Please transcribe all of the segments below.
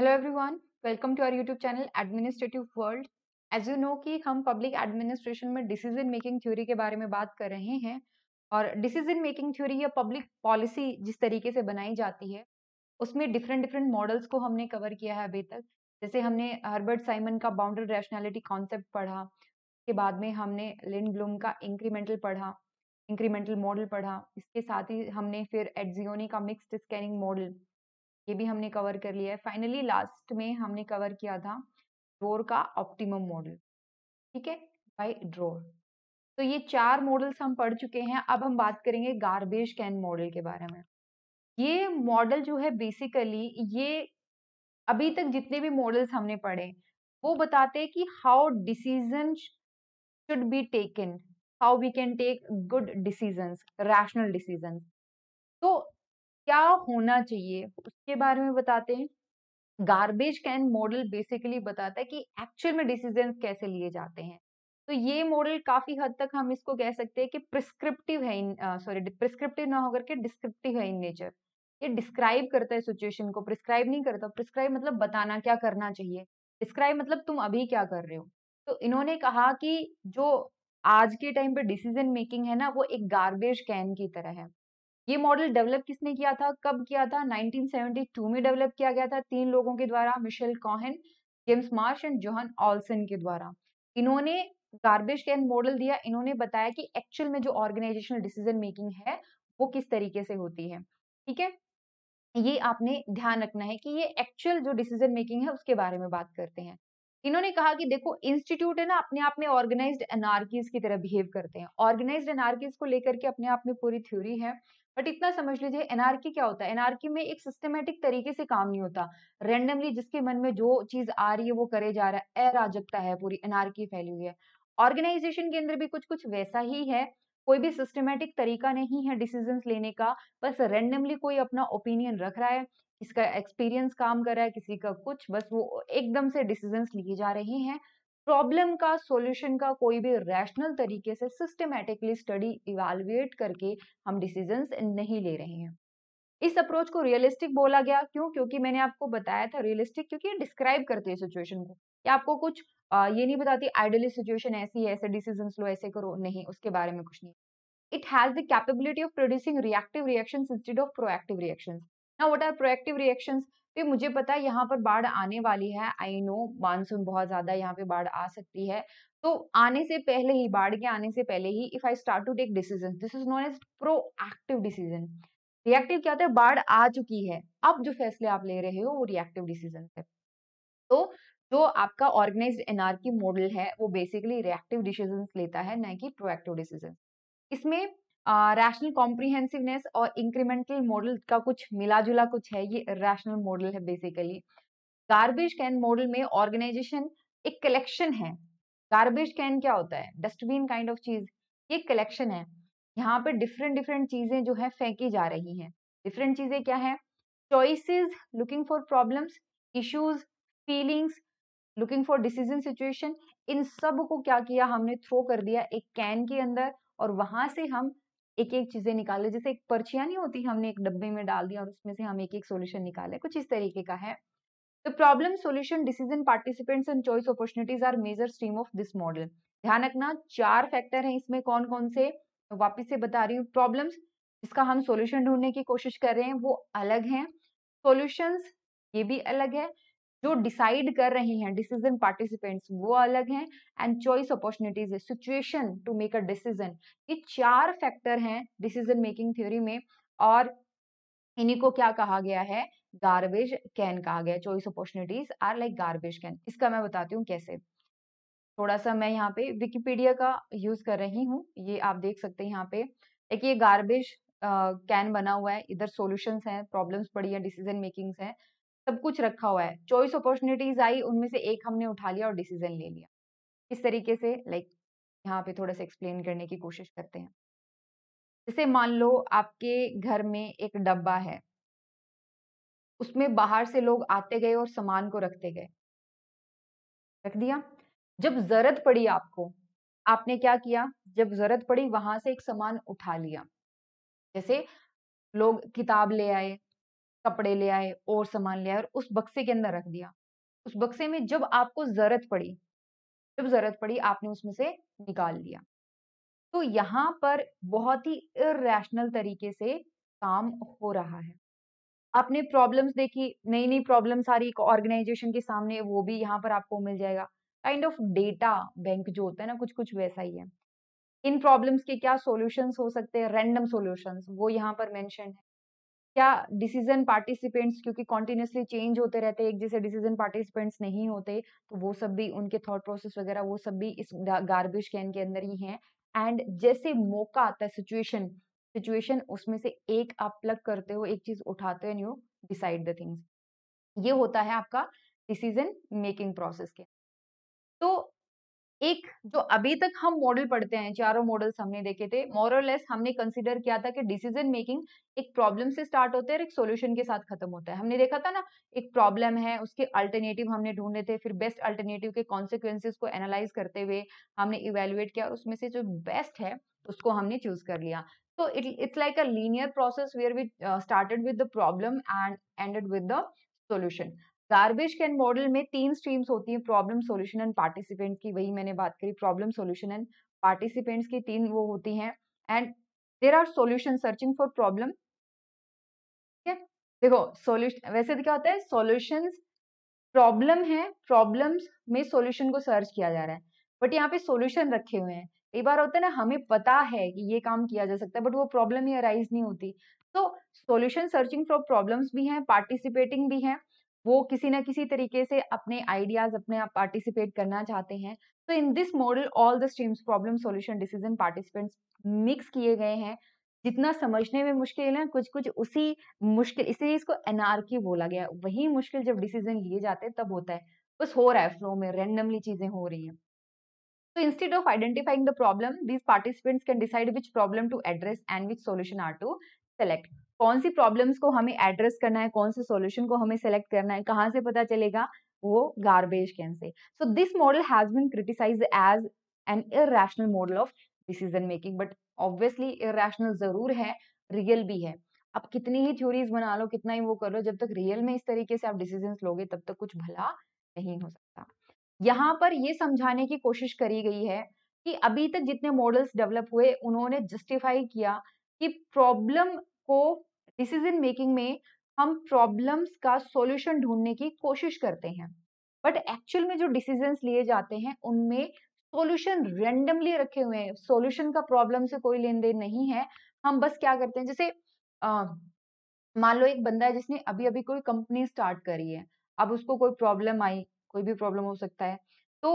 hello everyone welcome to our YouTube channel administrative world as you know कि हम public administration में decision making theory के बारे में बात कर रहे हैं और डिसीजन मेकिंग थ्योरी या पब्लिक पॉलिसी जिस तरीके से बनाई जाती है उसमें डिफरेंट डिफरेंट मॉडल्स को हमने कवर किया है अभी तक जैसे हमने हर्बर्ट साइमन का बाउंड्री रैशनैलिटी कॉन्सेप्ट पढ़ा के बाद में हमने लिन ब्लूम का इंक्रीमेंटल पढ़ा इंक्रीमेंटल मॉडल पढ़ा इसके साथ ही हमने फिर एडजियोनी का मिक्सड स्कैनिंग मॉडल ये भी हमने कवर कर लिया है फाइनली लास्ट में हमने कवर किया था ड्रोर का ऑप्टिमम मॉडल ठीक है बाई ड्रोर तो ये चार मॉडल्स हम पढ़ चुके हैं अब हम बात करेंगे गार्बेज कैन मॉडल के बारे में ये मॉडल जो है बेसिकली ये अभी तक जितने भी मॉडल्स हमने पढ़े वो बताते हैं कि how decision should be taken how we can take good decision rational decision तो क्या होना चाहिए उसके बारे में बताते हैं गार्बेज कैन मॉडल बेसिकली बताता है कि एक्चुअल में डिसीजन कैसे लिए जाते हैं तो ये मॉडल काफी हद तक हम इसको कह सकते हैं कि प्रिस्क्रिप्टिव है सॉरी प्रिस्क्रिप्टिव ना होकर के डिस्क्रिप्टिव है इन नेचर ये डिस्क्राइब करता है सिचुएशन को प्रिस्क्राइब नहीं करता प्रिस्क्राइब मतलब बताना क्या करना चाहिए डिस्क्राइब मतलब तुम अभी क्या कर रहे हो तो इन्होंने कहा कि जो आज के टाइम पे डिसीजन मेकिंग है ना वो एक गार्बेज कैन की तरह है ये मॉडल डेवलप किसने किया था कब किया था 1972 में डेवलप किया गया था तीन लोगों के द्वारा Michel Cohen James March and Johan Olsen के द्वारा इन्होंने गार्बेज कैन मॉडल दिया इन्होंने बताया कि एक्चुअल में जो ऑर्गेनाइजेशनल डिसीजन मेकिंग है वो किस तरीके से होती है ठीक है ये आपने ध्यान रखना है कि ये एक्चुअल जो डिसीजन मेकिंग है उसके बारे में बात करते हैं इन्होंने कहा कि देखो इंस्टीट्यूट है ना अपने आप में ऑर्गेनाइज्ड एनार्कीज की तरह बिहेव करते हैं ऑर्गेनाइज्ड एनार्कीज को लेकर के अपने आप में पूरी थ्योरी है बट इतना समझ लीजिए एनआरकी क्या होता है एनआरकी में एक सिस्टमेटिक तरीके से काम नहीं होता रेंडमली जिसके मन में जो चीज आ रही है वो करे जा रहा है अराजकता है पूरी एनआरकी फैली हुई है ऑर्गेनाइजेशन के अंदर भी कुछ कुछ वैसा ही है कोई भी सिस्टमेटिक तरीका नहीं है डिसीजन लेने का बस रेंडमली कोई अपना ओपिनियन रख रहा है किसका एक्सपीरियंस काम कर रहा है किसी का कुछ बस वो एकदम से डिसीजन लिए जा रहे हैं प्रॉब्लम का सॉल्यूशन का कोई भी रैशनल तरीके से सिस्टमेटिकली स्टडी इवेलुएट करके हम डिसीजंस नहीं ले रहे हैं इस अप्रोच को रियलिस्टिक बोला गया क्यों क्योंकि मैंने आपको बताया था रियलिस्टिक क्योंकि ये डिस्क्राइब करती है सिचुएशन को या आपको कुछ आ, ये नहीं बताती आइडली सिचुएशन ऐसी ऐसे डिसीजन लो ऐसे करो नहीं उसके बारे में कुछ नहीं it has the capability of producing reactive reaction instead of proactive reaction ना वट आर प्रोएक्टिव रिएक्शन फिर मुझे पता है यहाँ पर बाढ़ आने वाली है आई नो मानसून बहुत ज्यादा यहाँ पे बाढ़ आ सकती है तो आने से पहले ही बाढ़ के आने से पहले ही if I start to take decision this is known as proactive decision reactive क्या होता है बाढ़ आ चुकी है अब जो फैसले आप ले रहे हो वो रिएक्टिव डिसीजन है तो जो आपका ऑर्गेनाइज एनआरकी मॉडल है वो बेसिकली रिएक्टिव डिसीजन लेता है न कि प्रोएक्टिव डिसीजन इसमें रैशनल कॉम्प्रिहेंसिवनेस और इंक्रीमेंटल मॉडल का कुछ मिला जुला कुछ है ये रैशनल मॉडल है बेसिकली गार्बेज कैन मॉडल में ऑर्गेनाइजेशन एक कलेक्शन है गार्बेज कैन क्या होता है डस्टबिन काइंड ऑफ चीज ये कलेक्शन है यहाँ पे डिफरेंट डिफरेंट चीजें जो है फेंकी जा रही हैं डिफरेंट चीजें क्या है choices looking for problems issues feelings looking for decision situation इन सब को क्या किया हमने थ्रो कर दिया एक कैन के अंदर और वहां से हम एक एक चीजें निकाले जैसे एक पर्चिया नहीं होती हमने एक डब्बे में डाल दिया और उसमें से हम एक एक सोल्यूशन निकाले कुछ इस तरीके का है the problem solution decision participants and choice opportunities are major stream of this model ध्यान रखना चार फैक्टर हैं इसमें कौन कौन से मैं वापस से बता रही हूँ प्रॉब्लम्स जिसका हम सॉल्यूशन ढूंढने की कोशिश कर रहे हैं वो अलग हैं सॉल्यूशंस ये भी अलग है जो डिसाइड कर रहे हैं डिसीजन पार्टिसिपेंट्स वो अलग हैं and choice opportunities situation to make a decision ये चार फैक्टर हैं डिसीजन मेकिंग थ्योरी में और इन्हीं को क्या कहा गया है गार्बेज कैन कहा गया choice opportunities are like garbage can इसका मैं बताती हूँ कैसे थोड़ा सा मैं यहाँ पे विकिपीडिया का यूज कर रही हूँ ये आप देख सकते हैं यहाँ पे एक ये गार्बेज कैन uh, बना हुआ है इधर सॉल्यूशंस हैं प्रॉब्लम्स पड़ी है डिसीजन मेकिंग्स हैं सब कुछ रखा हुआ है चॉइस अपॉर्चुनिटीज आई उनमें से एक हमने उठा लिया और डिसीजन ले लिया इस तरीके से लाइक like, यहाँ पे थोड़ा सा एक्सप्लेन करने की कोशिश करते हैं जैसे मान लो आपके घर में एक डब्बा है उसमें बाहर से लोग आते गए और सामान को रखते गए रख दिया जब जरूरत पड़ी आपको आपने क्या किया जब जरूरत पड़ी वहां से एक सामान उठा लिया जैसे लोग किताब ले आए कपड़े ले आए और सामान ले आए और उस बक्से के अंदर रख दिया उस बक्से में जब आपको जरूरत पड़ी जब जरूरत पड़ी आपने उसमें से निकाल लिया तो यहाँ पर बहुत ही इेशनल तरीके से काम हो रहा है आपने प्रॉब्लम्स देखी नई नई प्रॉब्लम्स आ रही ऑर्गेनाइजेशन के सामने वो भी यहाँ पर आपको मिल जाएगा काइंड ऑफ डेटा बैंक जो होता है ना कुछ कुछ वैसा ही है इन प्रॉब्लम्स के क्या सॉल्यूशंस हो सकते हैं रैंडम सॉल्यूशंस वो यहाँ पर मेंशन है क्या डिसीजन पार्टिसिपेंट्स क्योंकि कॉन्टिन्यूसली चेंज होते रहते हैं एक जैसे डिसीजन पार्टिसिपेंट्स नहीं होते तो वो सब भी उनके थॉट प्रोसेस वगैरह वो सब भी इस गार्बेज कैन के अंदर ही हैं एंड जैसे मौका आता है सिचुएशन सिचुएशन उसमें से एक आप प्लग करते हो एक चीज उठाते हो and you decide the things ये होता है आपका डिसीजन मेकिंग प्रोसेस के तो एक जो अभी तक हम मॉडल पढ़ते हैं चारों मॉडल्स हमने देखे थे मोरलेस हमने कंसिडर किया था कि डिसीजन मेकिंग एक प्रॉब्लम से स्टार्ट होता है और एक सोल्यूशन के साथ खत्म होता है हमने देखा था ना एक प्रॉब्लम है उसके अल्टरनेटिव हमने ढूंढे थे फिर बेस्ट अल्टरनेटिव के कॉन्सिक्वेंसेज को एनालाइज करते हुए हमने इवेल्युएट किया और उसमें से जो बेस्ट है उसको हमने चूज कर लिया तो it it's like a linear process where we started with the problem and ended with the solution garbage can model में तीन स्ट्रीम्स होती हैं प्रॉब्लम सॉल्यूशन एंड पार्टिसिपेंट की वही मैंने बात करी प्रॉब्लम सॉल्यूशन एंड पार्टिसिपेंट्स की तीन वो होती हैं and there are solution searching for problem देखो सोल्यूशन वैसे तो क्या होता है सोल्यूशन प्रॉब्लम है प्रॉब्लम्स में सोल्यूशन को सर्च किया जा रहा है बट यहाँ पे सोल्यूशन रखे हुए हैं कई बार होता है ना हमें पता है कि ये काम किया जा सकता है बट वो प्रॉब्लम ही अराइज नहीं होती तो सॉल्यूशन सर्चिंग फॉर प्रॉब्लम्स भी हैं पार्टिसिपेटिंग भी हैं वो किसी ना किसी तरीके से अपने आइडियाज अपने आप पार्टिसिपेट करना चाहते हैं तो in this model all the streams problem solution decision participants mix किए गए हैं जितना समझने में मुश्किल है कुछ कुछ उसी मुश्किल इसीलिए इसको एनआरकी बोला गया वही मुश्किल जब डिसीजन लिए जाते हैं तब होता है बस हो रहा है फ्लो में रेंडमली चीजें हो रही हैं तो instead of identifying the problem these participants can decide which problem to address and which solution are to select कौन सी प्रॉब्लम्स को हमें एड्रेस करना है कौन से सॉल्यूशन को हमें सेलेक्ट करना है कहाँ से पता चलेगा वो गार्बेज कैन से so this model has been criticised as an irrational model of decision making but obviously irrational जरूर है रियल भी है आप कितनी ही थ्योरीज बना लो कितना ही वो कर लो जब तक रियल में इस तरीके से आप डिसीजन लोगे तब तक कुछ भला नहीं हो सकता यहाँ पर ये समझाने की कोशिश करी गई है कि अभी तक जितने मॉडल्स डेवलप हुए उन्होंने जस्टिफाई किया कि प्रॉब्लम को डिसीजन मेकिंग में हम प्रॉब्लम्स का सॉल्यूशन ढूंढने की कोशिश करते हैं बट एक्चुअल में जो डिसीजंस लिए जाते हैं उनमें सॉल्यूशन रेंडमली रखे हुए हैं सॉल्यूशन का प्रॉब्लम से कोई लेन देन नहीं है हम बस क्या करते हैं जैसे मान लो एक बंदा है जिसने अभी अभी कोई कंपनी स्टार्ट करी है अब उसको कोई प्रॉब्लम आई कोई भी प्रॉब्लम हो सकता है तो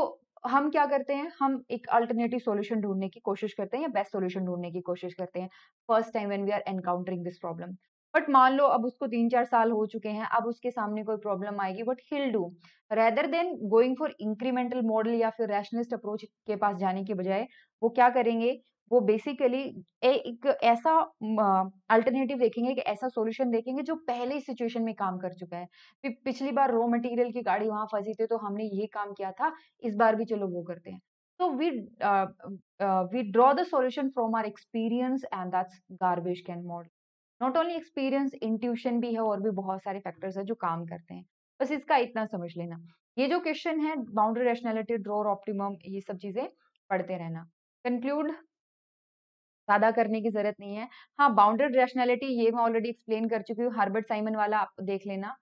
हम क्या करते हैं हम एक अल्टरनेटिव सोल्यूशन ढूंढने की कोशिश करते हैं या बेस्ट सोल्यूशन ढूंढने की कोशिश करते हैं first time when we are encountering this problem but मान लो अब उसको तीन चार साल हो चुके हैं अब उसके सामने कोई प्रॉब्लम आएगी but he'll do rather than going for incremental model या फिर रैशनलिस्ट अप्रोच के पास जाने के बजाय वो क्या करेंगे वो बेसिकली एक ऐसा अल्टरनेटिव देखेंगे कि ऐसा सॉल्यूशन देखेंगे जो पहले ही सिचुएशन में काम कर चुका है पि, पिछली बार रॉ मटेरियल की गाड़ी वहां फंसी थी तो हमने ये काम किया था इस बार भी चलो वो करते हैं तो we we draw the solution from our experience and that's garbage can model not only experience intuition भी है और भी बहुत सारे फैक्टर्स है जो काम करते हैं बस इसका इतना समझ लेना ये जो क्वेश्चन है बाउंड्री रेशनैलिटी ड्रॉर ऑप्टिमम ये सब चीजें पढ़ते रहना कंक्लूड ज्यादा करने की जरूरत नहीं है हाँ बाउंड्रेड रैशनैलिटी ये मैं ऑलरेडी एक्सप्लेन कर चुकी हूँ हार्बर्ट साइमन वाला आप देख लेना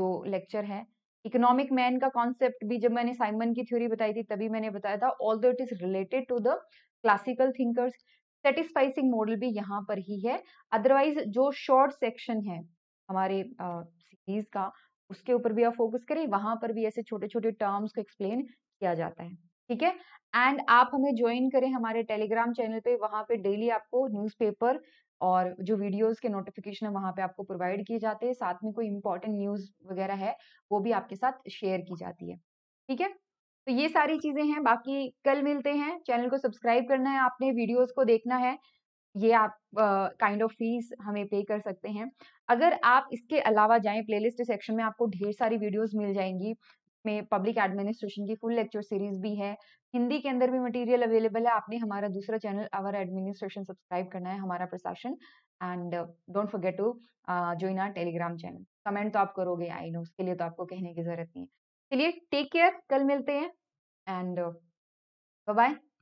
जो लेक्चर है इकोनॉमिक मैन का कॉन्सेप्ट भी जब मैंने साइमन की थ्योरी बताई थी तभी मैंने बताया था although it is related to the classical thinkers satisficing model भी यहाँ पर ही है अदरवाइज जो शॉर्ट सेक्शन है हमारे सीरीज का उसके ऊपर भी आप फोकस करें वहां पर भी ऐसे छोटे छोटे टर्म्स को एक्सप्लेन किया जाता है ठीक है एंड आप हमें ज्वाइन करें हमारे टेलीग्राम चैनल पे वहाँ पे डेली आपको न्यूज़पेपर और जो वीडियोस के नोटिफिकेशन है वहाँ पे आपको प्रोवाइड किए जाते हैं साथ में कोई इंपॉर्टेंट न्यूज़ वगैरह है वो भी आपके साथ शेयर की जाती है ठीक है तो ये सारी चीज़ें हैं बाकी कल मिलते हैं चैनल को सब्सक्राइब करना है आपने वीडियोज को देखना है ये आप काइंड ऑफ फीस हमें पे कर सकते हैं अगर आप इसके अलावा जाएं प्लेलिस्ट सेक्शन में आपको ढेर सारी वीडियोस मिल जाएंगी में पब्लिक एडमिनिस्ट्रेशन की फुल लेक्चर सीरीज भी है हिंदी के अंदर भी मटेरियल अवेलेबल है आपने हमारा दूसरा चैनल अवर एडमिनिस्ट्रेशन सब्सक्राइब करना है हमारा प्रशासन and don't forget to join our Telegram channel comment तो आप करोगे आई नो उसके लिए तो आपको कहने की जरूरत नहीं है चलिए टेक केयर कल मिलते हैं एंड बाय uh,